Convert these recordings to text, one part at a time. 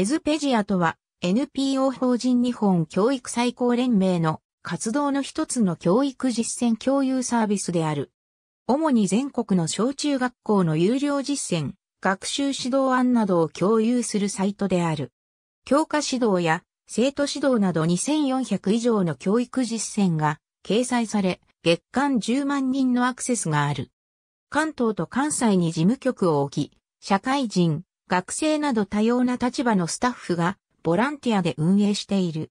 エズペジアとは NPO 法人日本教育最高連盟の活動の一つの教育実践共有サービスである。主に全国の小中学校の有料実践、学習指導案などを共有するサイトである。教科指導や生徒指導など2400以上の教育実践が掲載され、月間10万人のアクセスがある。関東と関西に事務局を置き、社会人、学生など多様な立場のスタッフがボランティアで運営している。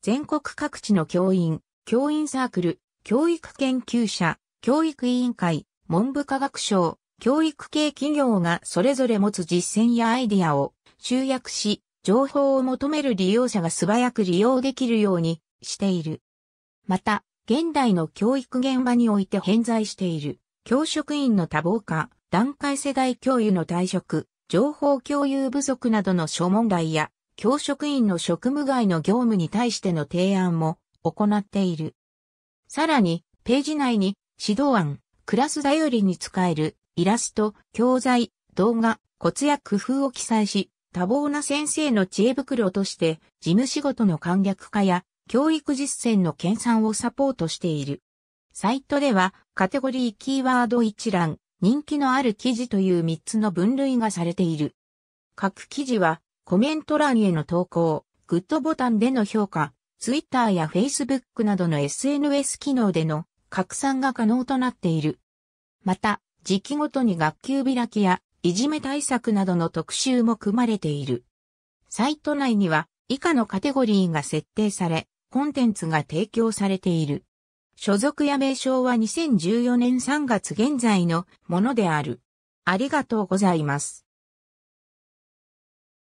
全国各地の教員、教員サークル、教育研究者、教育委員会、文部科学省、教育系企業がそれぞれ持つ実践やアイディアを集約し、情報を求める利用者が素早く利用できるようにしている。また、現代の教育現場において偏在している教職員の多忙化、段階世代教諭の退職、情報共有不足などの諸問題や、教職員の職務外の業務に対しての提案も行っている。さらに、ページ内に指導案、クラス頼りに使えるイラスト、教材、動画、コツや工夫を記載し、多忙な先生の知恵袋として事務仕事の簡略化や教育実践の研鑽をサポートしている。サイトではカテゴリーキーワード一覧、人気のある記事という3つの分類がされている。各記事は、コメント欄への投稿、グッドボタンでの評価、ツイッターやフェイスブックなどの SNS 機能での拡散が可能となっている。また、時期ごとに学級開きやいじめ対策などの特集も組まれている。サイト内には以下のカテゴリーが設定され、コンテンツが提供されている。所属や名称は2014年3月現在のものである。ありがとうございます。